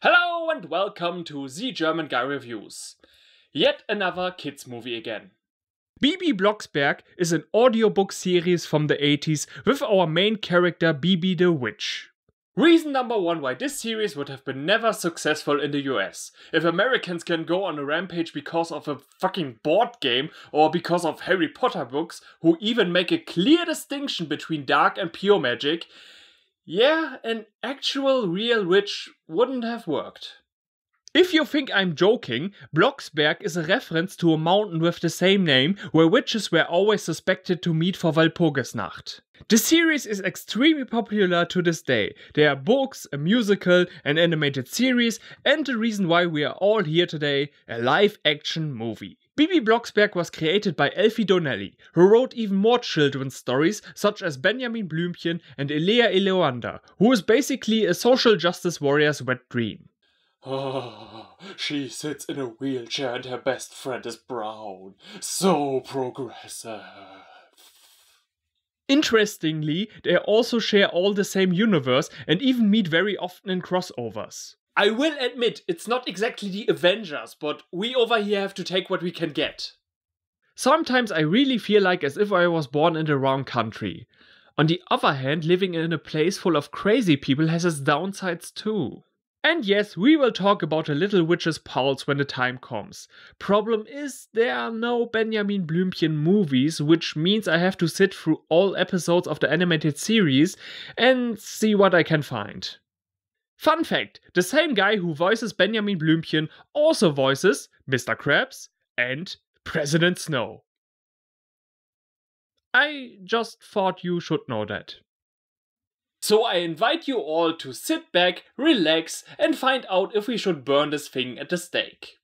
Hello and welcome to the German Guy Reviews. Yet another kids movie again. BB Blocksberg is an audiobook series from the 80s with our main character BB the Witch. Reason number one why this series would have been never successful in the US. If Americans can go on a rampage because of a fucking board game or because of Harry Potter books, who even make a clear distinction between dark and pure magic, yeah, an actual real witch wouldn't have worked. If you think I'm joking, Blocksberg is a reference to a mountain with the same name where witches were always suspected to meet for Walpurgisnacht. The series is extremely popular to this day. There are books, a musical, an animated series, and the reason why we are all here today, a live action movie. Bibi Blocksberg was created by Elfie Donnelly, who wrote even more children's stories such as Benjamin Blümchen and Elea Eleander, who is basically a social justice warrior's wet dream. Oh, she sits in a wheelchair and her best friend is brown. So progressive. Interestingly, they also share all the same universe and even meet very often in crossovers. I will admit, it's not exactly the Avengers, but we over here have to take what we can get. Sometimes I really feel like as if I was born in the wrong country. On the other hand, living in a place full of crazy people has its downsides too. And yes, we will talk about the little witch's pulse when the time comes. Problem is, there are no Benjamin Blümchen movies, which means I have to sit through all episodes of the animated series and see what I can find. Fun fact the same guy who voices Benjamin Blümchen also voices Mr. Krabs and President Snow. I just thought you should know that. So I invite you all to sit back, relax, and find out if we should burn this thing at the stake.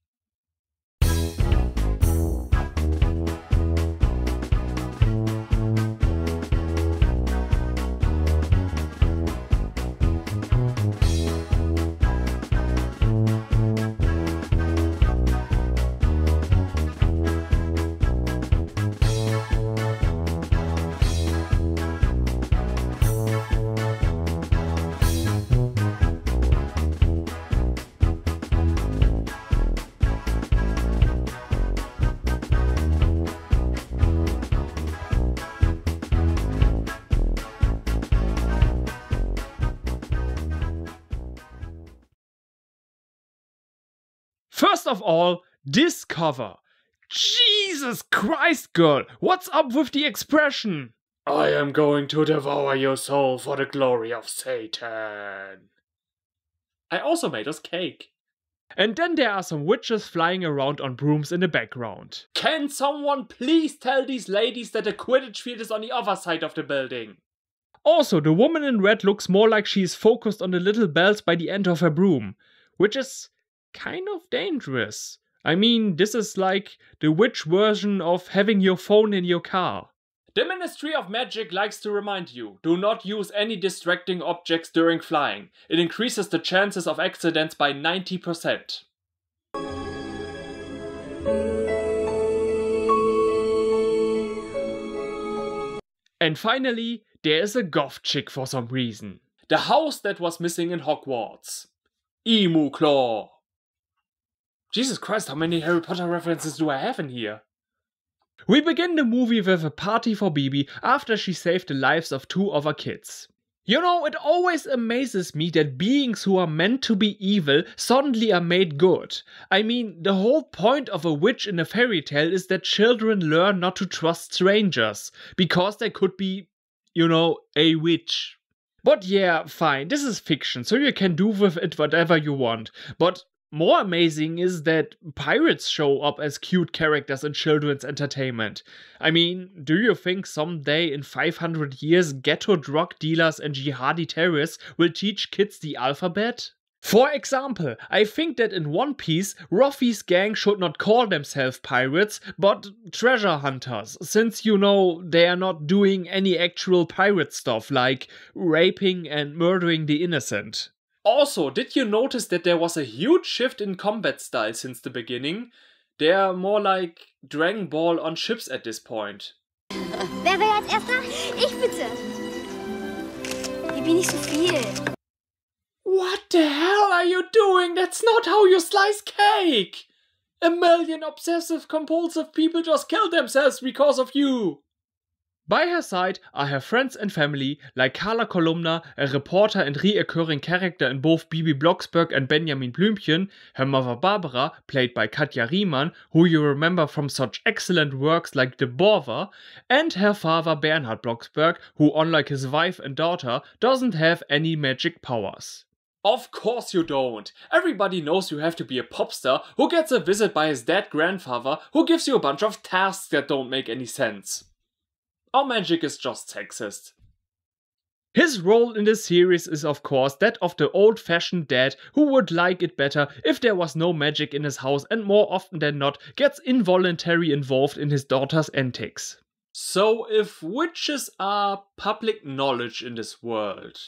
First of all, discover. Jesus Christ, girl, what's up with the expression? I am going to devour your soul for the glory of Satan. I also made us cake. And then there are some witches flying around on brooms in the background. Can someone please tell these ladies that the Quidditch field is on the other side of the building? Also, the woman in red looks more like she is focused on the little bells by the end of her broom, which is kind of dangerous. I mean, this is like the witch version of having your phone in your car. The Ministry of Magic likes to remind you do not use any distracting objects during flying. It increases the chances of accidents by 90%. And finally, there is a goth chick for some reason. The house that was missing in Hogwarts. Emu Claw. Jesus Christ, how many Harry Potter references do I have in here? We begin the movie with a party for Bibi after she saved the lives of two other kids. You know, it always amazes me that beings who are meant to be evil suddenly are made good. I mean, the whole point of a witch in a fairy tale is that children learn not to trust strangers, because they could be, you know, a witch. But yeah, fine, this is fiction, so you can do with it whatever you want. But more amazing is that pirates show up as cute characters in children's entertainment. I mean, do you think someday in 500 years ghetto drug dealers and jihadi terrorists will teach kids the alphabet? For example, I think that in One Piece, Ruffy's gang should not call themselves pirates, but treasure hunters, since you know they are not doing any actual pirate stuff like raping and murdering the innocent. Also, did you notice that there was a huge shift in combat style since the beginning? They are more like Dragon Ball on ships at this point. Wer will als erster? Ich bitte. Gib mir nicht so viel. What the hell are you doing? That's not how you slice cake! A million obsessive compulsive people just killed themselves because of you! By her side are her friends and family, like Carla Kolumna, a reporter and reoccurring character in both Bibi Blocksberg and Benjamin Blümchen, her mother Barbara, played by Katja Riemann, who you remember from such excellent works like The Borver, and her father Bernhard Blocksberg, who, unlike his wife and daughter, doesn't have any magic powers. Of course you don't. Everybody knows you have to be a pop star who gets a visit by his dead grandfather who gives you a bunch of tasks that don't make any sense or magic is just sexist. His role in the series is of course that of the old-fashioned dad who would like it better if there was no magic in his house and more often than not gets involuntarily involved in his daughter's antics. So if witches are public knowledge in this world,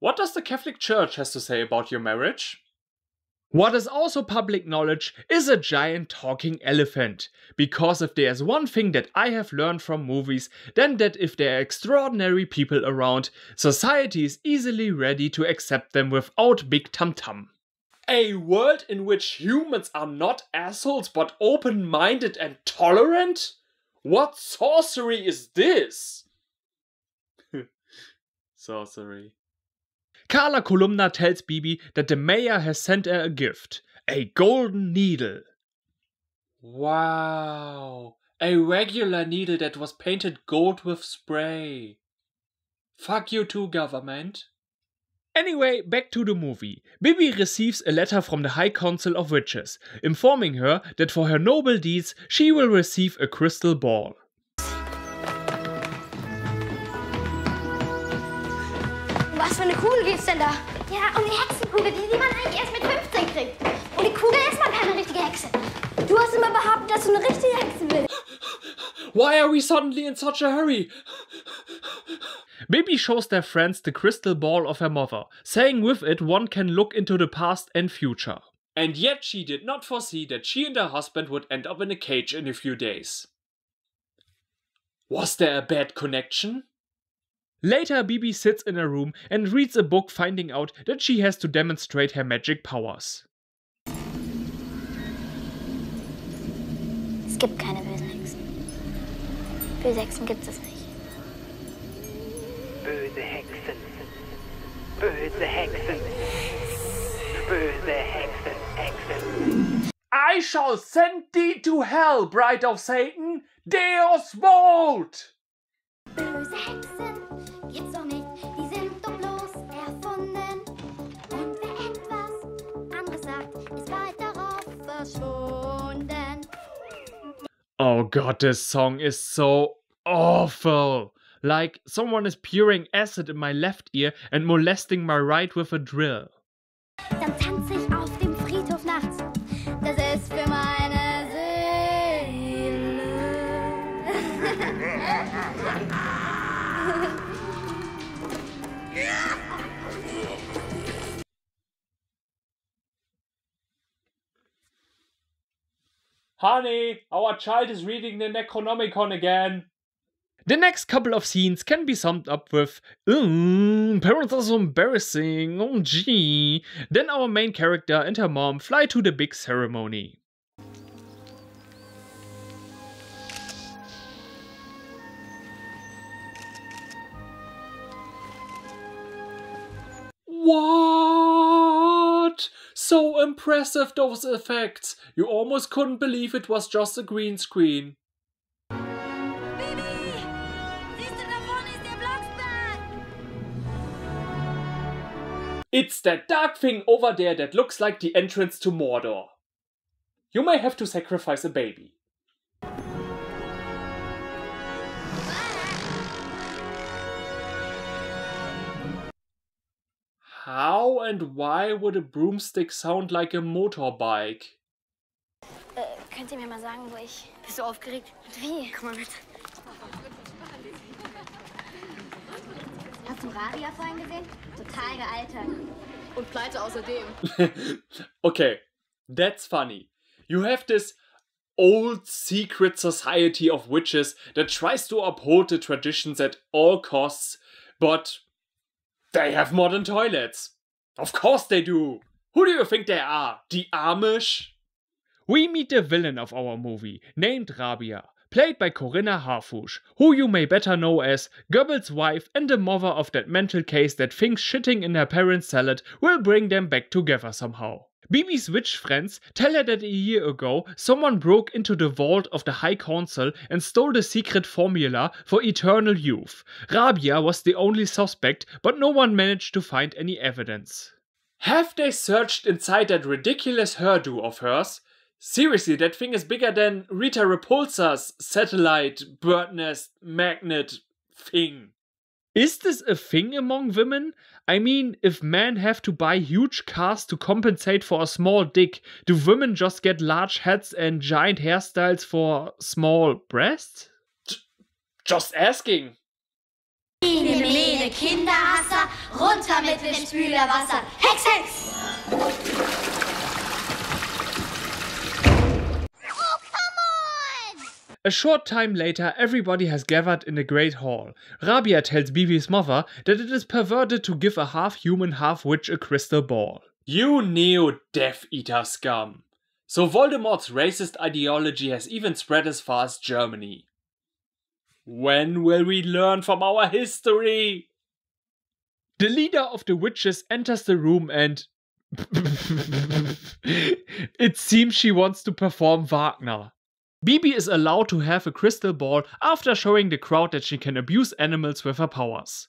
what does the Catholic Church has to say about your marriage? What is also public knowledge is a giant talking elephant. Because if there's one thing that I have learned from movies, then that if there are extraordinary people around, society is easily ready to accept them without big tum-tum. A world in which humans are not assholes but open-minded and tolerant? What sorcery is this? sorcery. Carla Kolumna tells Bibi that the mayor has sent her a gift a golden needle. Wow, a regular needle that was painted gold with spray. Fuck you too, government. Anyway, back to the movie. Bibi receives a letter from the High Council of Witches, informing her that for her noble deeds she will receive a crystal ball. Was für eine Kugel geht's denn da? Ja, um die Hexenkugel, die, die man eigentlich erst mit 15 kriegt. Und die Kugel ist mal keine richtige Hexe. Du hast immer behauptet, dass du eine richtige Hexe bist. Why are we suddenly in such a hurry? Baby shows their friends the crystal ball of her mother, saying with it one can look into the past and future. And yet she did not foresee that she and her husband would end up in a cage in a few days. Was there a bad connection? Later, Bibi sits in a room and reads a book, finding out that she has to demonstrate her magic powers. Es gibt keine bösen Hexen. Böse Hexen gibt es nicht. Böse Hexen. Böse Hexen. Böse Hexen. I shall send thee to hell, Bride of Satan. Deus Volt! Oh god, this song is so awful. Like someone is pouring acid in my left ear and molesting my right with a drill. Honey, our child is reading the Necronomicon again. The next couple of scenes can be summed up with mm, parents are so embarrassing, oh gee. Then our main character and her mom fly to the big ceremony. Wow! So impressive those effects! You almost couldn't believe it was just a green screen. It's that dark thing over there that looks like the entrance to Mordor. You may have to sacrifice a baby. How and why would a broomstick sound like a motorbike? Äh, könnt ihr mir mal sagen, wo ich. Bist du aufgeregt? Wie? Komm mal mit. Hast du Radia vorhin gesehen? Total gealtert. Und pleite außerdem. okay, that's funny. You have this old secret society of witches that tries to uphold the traditions at all costs, but they have modern toilets. Of course they do. Who do you think they are? The Amish? We meet the villain of our movie, named Rabia, played by Corinna Harfouch, who you may better know as Goebbels' wife and the mother of that mental case that thinks shitting in her parents' salad will bring them back together somehow. Bibi's witch friends tell her that a year ago someone broke into the vault of the High Council and stole the secret formula for eternal youth. Rabia was the only suspect, but no one managed to find any evidence. Have they searched inside that ridiculous hairdo of hers? Seriously, that thing is bigger than Rita Repulsa's satellite, bird nest, magnet thing. Is this a thing among women? I mean, if men have to buy huge cars to compensate for a small dick, do women just get large heads and giant hairstyles for small breasts? J just asking. Kinderhasser, runter mit dem Spülerwasser. Hex, Hex! A short time later, everybody has gathered in the great hall. Rabia tells Bibi's mother that it is perverted to give a half human, half witch a crystal ball. You neo Death Eater scum! So Voldemort's racist ideology has even spread as far as Germany. When will we learn from our history? The leader of the witches enters the room and. it seems she wants to perform Wagner. Bibi is allowed to have a crystal ball after showing the crowd that she can abuse animals with her powers.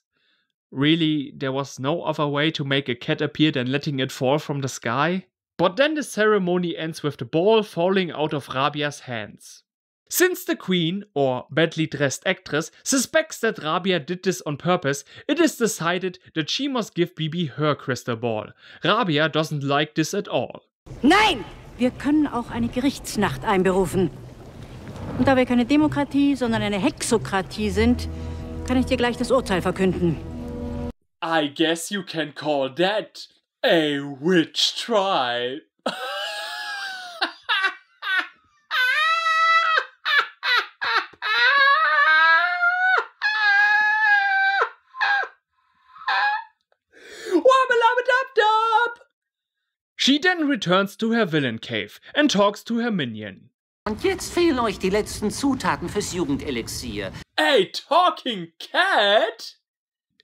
Really, there was no other way to make a cat appear than letting it fall from the sky? But then the ceremony ends with the ball falling out of Rabia's hands. Since the queen, or badly dressed actress, suspects that Rabia did this on purpose, it is decided that she must give Bibi her crystal ball. Rabia doesn't like this at all. Nein! Wir können auch eine Gerichtsnacht einberufen. Und da wir keine Demokratie, sondern eine Hexokratie sind, kann ich dir gleich das Urteil verkünden. I guess you can call that a witch trial. She then returns to her villain cave and talks to her minion. Und jetzt fehlen euch die letzten Zutaten fürs Jugendelixier. A talking cat?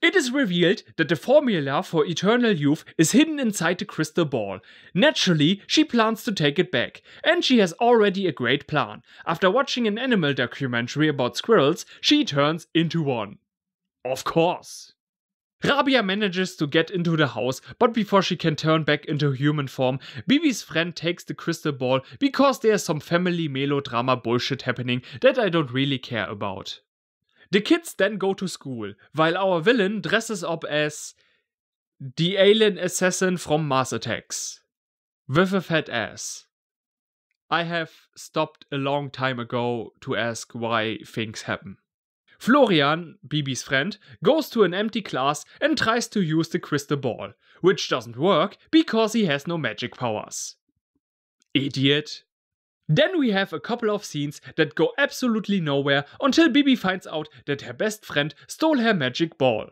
It is revealed that the formula for eternal youth is hidden inside the crystal ball. Naturally, she plans to take it back, and she has already a great plan. After watching an animal documentary about squirrels, she turns into one. Of course. Rabia manages to get into the house, but before she can turn back into human form, Bibi's friend takes the crystal ball because there's some family melodrama bullshit happening that I don't really care about. The kids then go to school, while our villain dresses up as the alien assassin from Mars Attacks. With a fat ass. I have stopped a long time ago to ask why things happen. Florian, Bibi's friend, goes to an empty class and tries to use the crystal ball, which doesn't work because he has no magic powers. Idiot. Then we have a couple of scenes that go absolutely nowhere until Bibi finds out that her best friend stole her magic ball.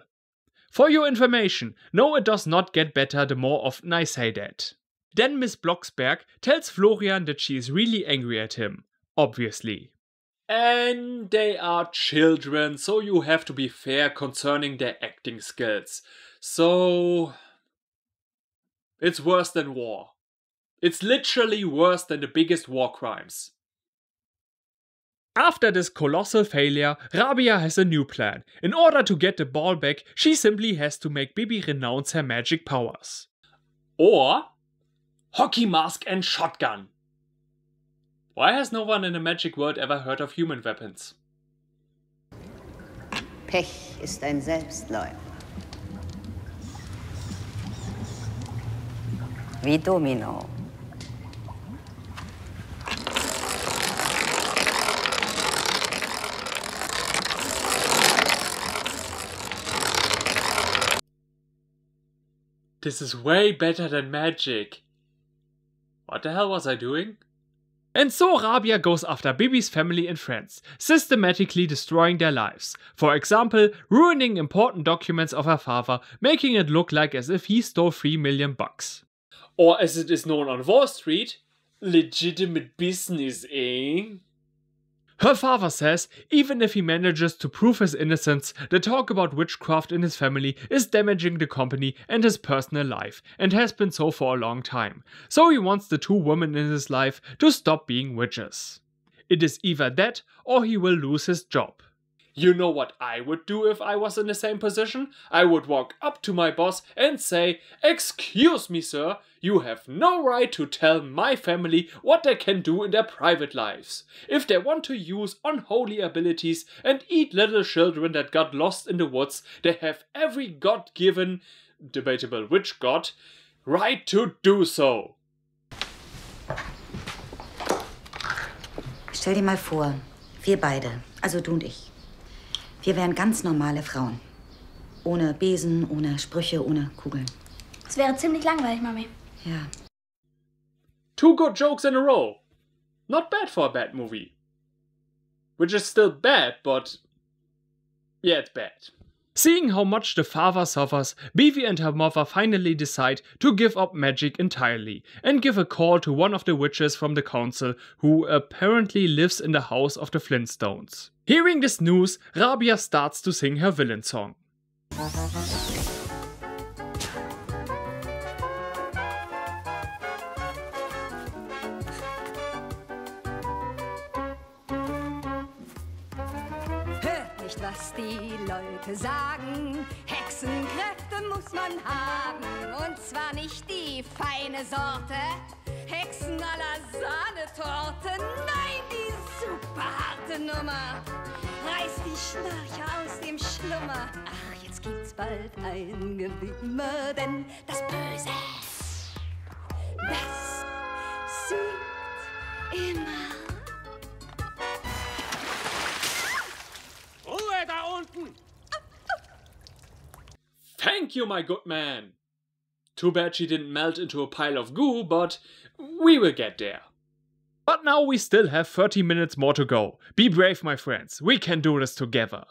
For your information, no, it does not get better the more often I say that. Then Miss Blocksberg tells Florian that she is really angry at him. Obviously and they are children, so you have to be fair concerning their acting skills. So. It's worse than war. It's literally worse than the biggest war crimes. After this colossal failure, Rabia has a new plan. In order to get the ball back, she simply has to make Bibi renounce her magic powers. Or hockey mask and shotgun. Why has no one in the magic world ever heard of human weapons? Pech ist ein Selbstläufer. Wie Domino. This is way better than magic. What the hell was I doing? And so Rabia goes after Bibi's family and friends, systematically destroying their lives. For example, ruining important documents of her father, making it look like as if he stole 3 million bucks. Or as it is known on Wall Street, legitimate business, eh? Her father says even if he manages to prove his innocence, the talk about witchcraft in his family is damaging the company and his personal life, and has been so for a long time. So he wants the two women in his life to stop being witches. It is either that or he will lose his job. You know what I would do if I was in the same position? I would walk up to my boss and say, Excuse me, sir, you have no right to tell my family what they can do in their private lives. If they want to use unholy abilities and eat little children that got lost in the woods, they have every god given, debatable which god, right to do so. Stell dir mal vor, wir beide, also du und ich. Wir wären ganz normale Frauen. Ohne Besen, ohne Sprüche, ohne Kugeln. Es wäre ziemlich langweilig, Mami. Ja. Two good jokes in a row. Not bad for a bad movie. Which is still bad, but. Yeah, it's bad. Seeing how much the father suffers, Bevy and her mother finally decide to give up magic entirely and give a call to one of the witches from the council who apparently lives in the house of the Flintstones. Hearing this news, Rabia starts to sing her villain song. Hört nicht, was die Leute sagen. Hexenkräfte muss man haben. Und zwar nicht die feine Sorte, Hexen aller Sahnetorte. Nein, die super harte Nummer. Reiß die Schnarcher aus dem Schlummer. Ach, jetzt gibt's bald ein Gewimmer, denn das Böse, das siegt immer. Ruhe da unten! Thank you, my good man! Too bad she didn't melt into a pile of goo, but we will get there. But now we still have 30 minutes more to go. Be brave, my friends. We can do this together.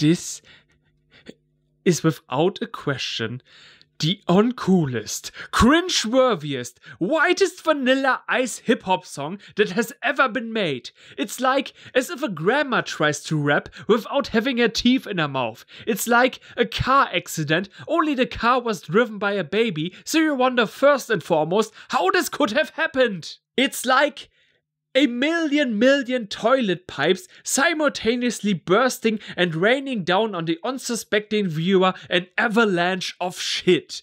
This is without a question the uncoolest, cringe-worthiest, whitest vanilla ice hip hop song that has ever been made. It's like as if a grandma tries to rap without having her teeth in her mouth. It's like a car accident, only the car was driven by a baby, so you wonder first and foremost how this could have happened. It's like a million million toilet pipes simultaneously bursting and raining down on the unsuspecting viewer an avalanche of shit.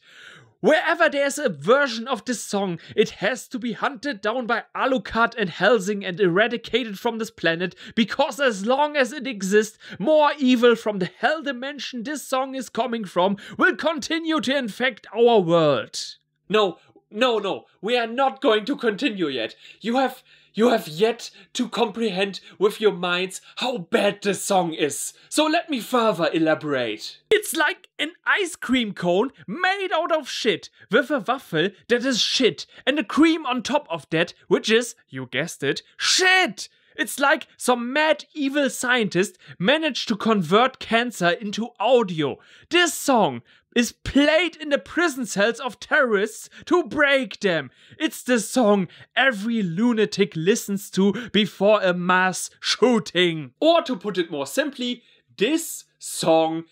Wherever there's a version of this song, it has to be hunted down by Alucard and Helsing and eradicated from this planet because as long as it exists, more evil from the hell dimension this song is coming from will continue to infect our world. No, no, no, we are not going to continue yet. You have you have yet to comprehend with your minds how bad this song is. So let me further elaborate. It's like an ice cream cone made out of shit, with a waffle that is shit, and a cream on top of that, which is, you guessed it, shit! It's like some mad evil scientist managed to convert cancer into audio. This song is played in the prison cells of terrorists to break them. It's the song every lunatic listens to before a mass shooting. Or to put it more simply, this song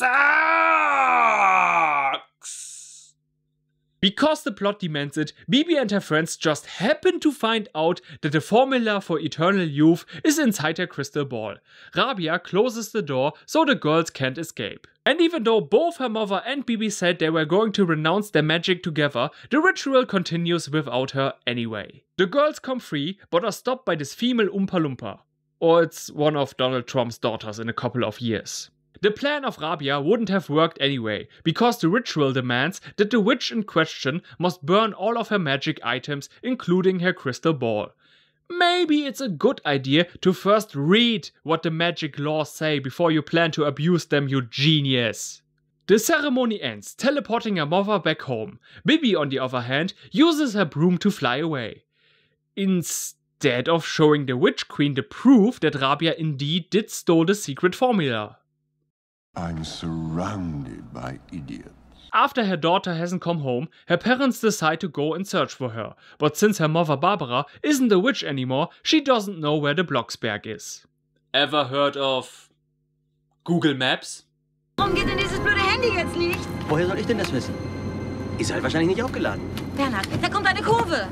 sucks! Because the plot demands it, Bibi and her friends just happen to find out that the formula for eternal youth is inside her crystal ball. Rabia closes the door so the girls can't escape. And even though both her mother and Bibi said they were going to renounce their magic together, the ritual continues without her anyway. The girls come free, but are stopped by this female Oompa Loompa. Or it's one of Donald Trump's daughters in a couple of years. The plan of Rabia wouldn't have worked anyway, because the ritual demands that the witch in question must burn all of her magic items, including her crystal ball. Maybe it's a good idea to first read what the magic laws say before you plan to abuse them, you genius. The ceremony ends, teleporting her mother back home. Bibi, on the other hand, uses her broom to fly away. Instead, instead of showing the Witch Queen the proof that Rabia indeed did stole the secret formula. I'm surrounded by idiots. After her daughter hasn't come home, her parents decide to go and search for her. But since her mother Barbara isn't a witch anymore, she doesn't know where the Blocksberg is. Ever heard of Google Maps? Warum geht denn dieses blöde Handy jetzt nicht? Woher soll ich denn das wissen? Ist halt wahrscheinlich nicht aufgeladen. Bernhard, da kommt eine Kurve.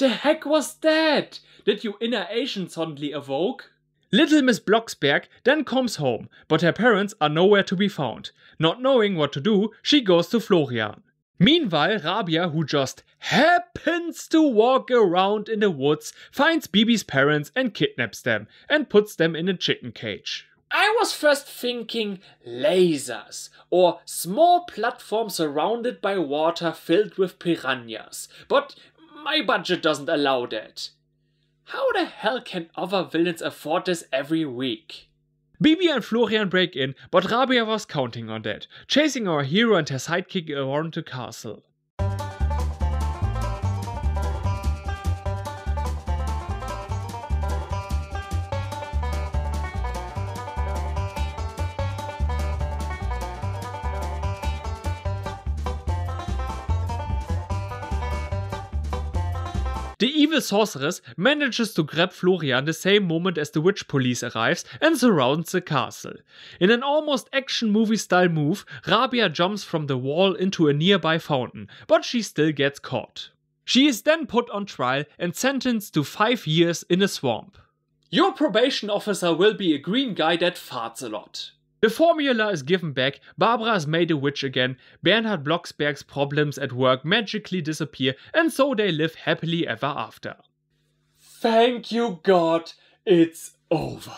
The heck was that? Did you inner Asian suddenly awoke? Little Miss Blocksberg then comes home, but her parents are nowhere to be found. Not knowing what to do, she goes to Florian. Meanwhile, Rabia, who just happens to walk around in the woods, finds Bibi's parents and kidnaps them and puts them in a chicken cage. I was first thinking lasers or small platforms surrounded by water filled with piranhas, but my budget doesn't allow that. How the hell can other villains afford this every week? Bibi and Florian break in, but Rabia was counting on that, chasing our hero and her sidekick around the castle. evil sorceress manages to grab Florian the same moment as the witch police arrives and surrounds the castle. In an almost action movie style move, Rabia jumps from the wall into a nearby fountain, but she still gets caught. She is then put on trial and sentenced to five years in a swamp. Your probation officer will be a green guy that farts a lot. The formula is given back, Barbara is made a witch again, Bernhard Blocksberg's problems at work magically disappear, and so they live happily ever after. Thank you, God, it's over.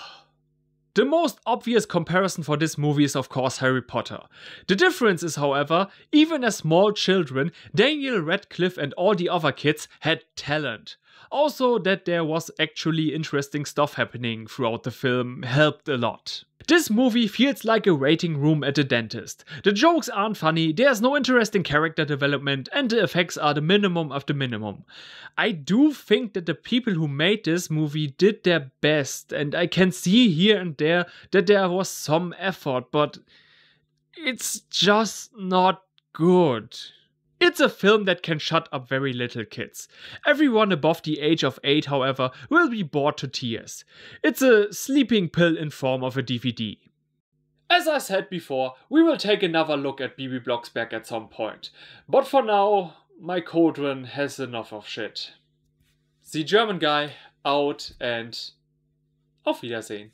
The most obvious comparison for this movie is, of course, Harry Potter. The difference is, however, even as small children, Daniel Radcliffe and all the other kids had talent. Also, that there was actually interesting stuff happening throughout the film helped a lot. This movie feels like a waiting room at a dentist. The jokes aren't funny, there's no interesting character development, and the effects are the minimum of the minimum. I do think that the people who made this movie did their best, and I can see here and there that there was some effort, but it's just not good. It's a film that can shut up very little kids. Everyone above the age of 8, however, will be bored to tears. It's a sleeping pill in form of a DVD. As I said before, we will take another look at BB Blocksberg at some point. But for now, my cauldron has enough of shit. The German guy, out and auf Wiedersehen.